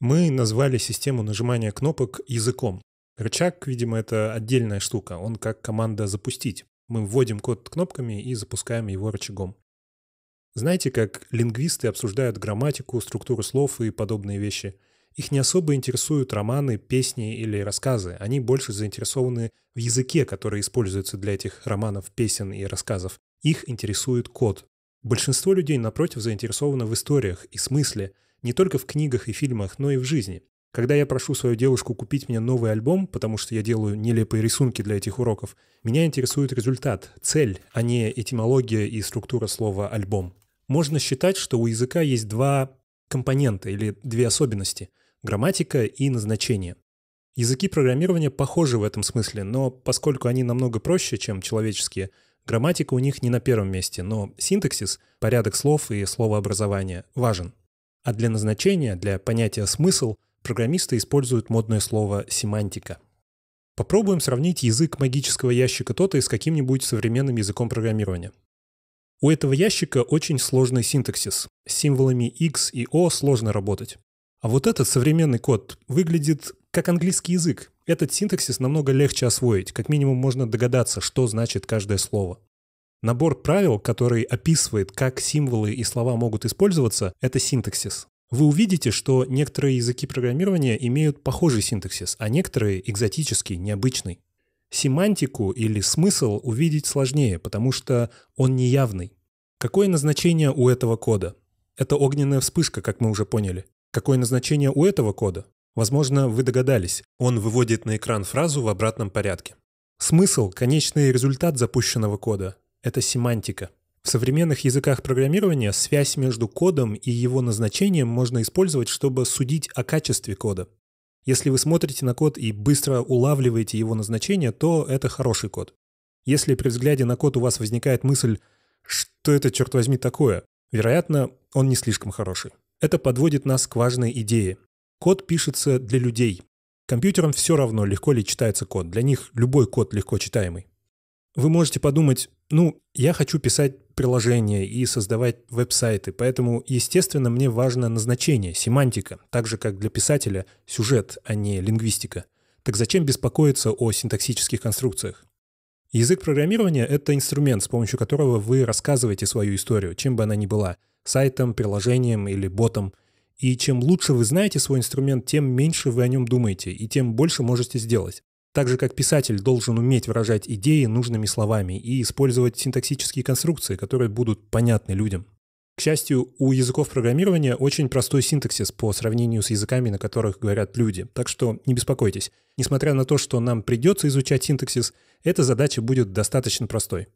Мы назвали систему нажимания кнопок языком. Рычаг, видимо, это отдельная штука, он как команда «запустить». Мы вводим код кнопками и запускаем его рычагом. Знаете, как лингвисты обсуждают грамматику, структуру слов и подобные вещи? Их не особо интересуют романы, песни или рассказы. Они больше заинтересованы в языке, который используется для этих романов, песен и рассказов. Их интересует код. Большинство людей, напротив, заинтересованы в историях и смысле – не только в книгах и фильмах, но и в жизни. Когда я прошу свою девушку купить мне новый альбом, потому что я делаю нелепые рисунки для этих уроков, меня интересует результат, цель, а не этимология и структура слова «альбом». Можно считать, что у языка есть два компонента или две особенности – грамматика и назначение. Языки программирования похожи в этом смысле, но поскольку они намного проще, чем человеческие, грамматика у них не на первом месте, но синтаксис, порядок слов и словообразование важен. А для назначения, для понятия «смысл» программисты используют модное слово «семантика». Попробуем сравнить язык магического ящика Тота с каким-нибудь современным языком программирования. У этого ящика очень сложный синтаксис. С символами X и O сложно работать. А вот этот современный код выглядит как английский язык. Этот синтаксис намного легче освоить, как минимум можно догадаться, что значит каждое слово. Набор правил, который описывает, как символы и слова могут использоваться, это синтаксис. Вы увидите, что некоторые языки программирования имеют похожий синтаксис, а некоторые экзотический, необычный. Семантику или смысл увидеть сложнее, потому что он неявный. Какое назначение у этого кода? Это огненная вспышка, как мы уже поняли. Какое назначение у этого кода? Возможно, вы догадались. Он выводит на экран фразу в обратном порядке. Смысл – конечный результат запущенного кода. — это семантика. В современных языках программирования связь между кодом и его назначением можно использовать, чтобы судить о качестве кода. Если вы смотрите на код и быстро улавливаете его назначение, то это хороший код. Если при взгляде на код у вас возникает мысль «что это, черт возьми, такое?», вероятно, он не слишком хороший. Это подводит нас к важной идее. Код пишется для людей. Компьютерам все равно, легко ли читается код. Для них любой код легко читаемый. Вы можете подумать, ну, я хочу писать приложения и создавать веб-сайты, поэтому, естественно, мне важно назначение, семантика, так же, как для писателя сюжет, а не лингвистика. Так зачем беспокоиться о синтаксических конструкциях? Язык программирования — это инструмент, с помощью которого вы рассказываете свою историю, чем бы она ни была — сайтом, приложением или ботом. И чем лучше вы знаете свой инструмент, тем меньше вы о нем думаете, и тем больше можете сделать. Так же, как писатель должен уметь выражать идеи нужными словами и использовать синтаксические конструкции, которые будут понятны людям. К счастью, у языков программирования очень простой синтаксис по сравнению с языками, на которых говорят люди, так что не беспокойтесь. Несмотря на то, что нам придется изучать синтаксис, эта задача будет достаточно простой.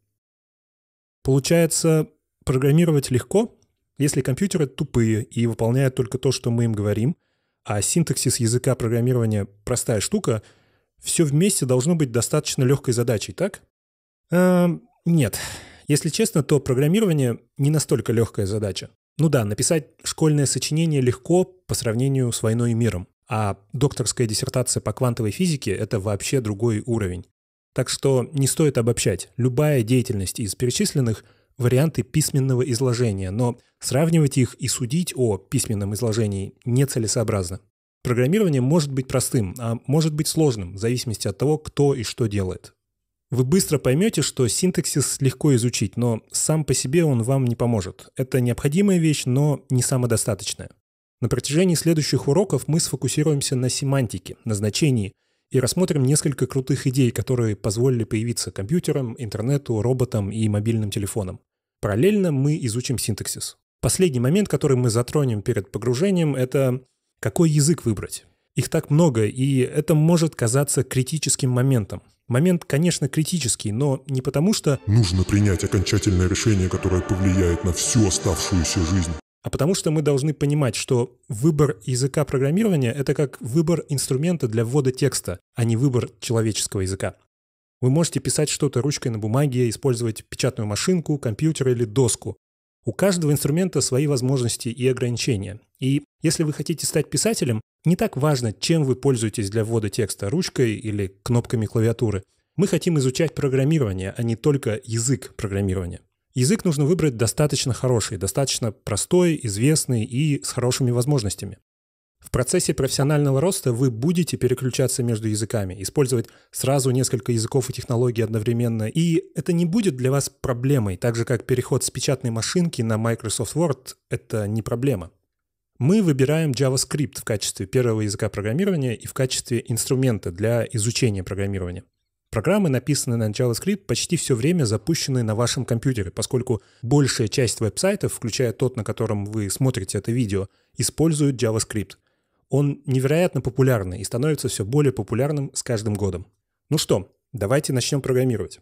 Получается, программировать легко, если компьютеры тупые и выполняют только то, что мы им говорим, а синтаксис языка программирования простая штука — все вместе должно быть достаточно легкой задачей, так? Э, нет. Если честно, то программирование не настолько легкая задача. Ну да, написать школьное сочинение легко по сравнению с войной и миром. А докторская диссертация по квантовой физике – это вообще другой уровень. Так что не стоит обобщать. Любая деятельность из перечисленных – варианты письменного изложения, но сравнивать их и судить о письменном изложении нецелесообразно. Программирование может быть простым, а может быть сложным, в зависимости от того, кто и что делает. Вы быстро поймете, что синтаксис легко изучить, но сам по себе он вам не поможет. Это необходимая вещь, но не самодостаточная. На протяжении следующих уроков мы сфокусируемся на семантике, на значении и рассмотрим несколько крутых идей, которые позволили появиться компьютерам, интернету, роботам и мобильным телефонам. Параллельно мы изучим синтаксис. Последний момент, который мы затронем перед погружением, это какой язык выбрать? Их так много, и это может казаться критическим моментом. Момент, конечно, критический, но не потому что... Нужно принять окончательное решение, которое повлияет на всю оставшуюся жизнь. А потому что мы должны понимать, что выбор языка программирования — это как выбор инструмента для ввода текста, а не выбор человеческого языка. Вы можете писать что-то ручкой на бумаге, использовать печатную машинку, компьютер или доску. У каждого инструмента свои возможности и ограничения. И если вы хотите стать писателем, не так важно, чем вы пользуетесь для ввода текста, ручкой или кнопками клавиатуры. Мы хотим изучать программирование, а не только язык программирования. Язык нужно выбрать достаточно хороший, достаточно простой, известный и с хорошими возможностями. В процессе профессионального роста вы будете переключаться между языками, использовать сразу несколько языков и технологий одновременно, и это не будет для вас проблемой, так же как переход с печатной машинки на Microsoft Word — это не проблема. Мы выбираем JavaScript в качестве первого языка программирования и в качестве инструмента для изучения программирования. Программы, написанные на JavaScript, почти все время запущены на вашем компьютере, поскольку большая часть веб-сайтов, включая тот, на котором вы смотрите это видео, используют JavaScript. Он невероятно популярный и становится все более популярным с каждым годом. Ну что, давайте начнем программировать.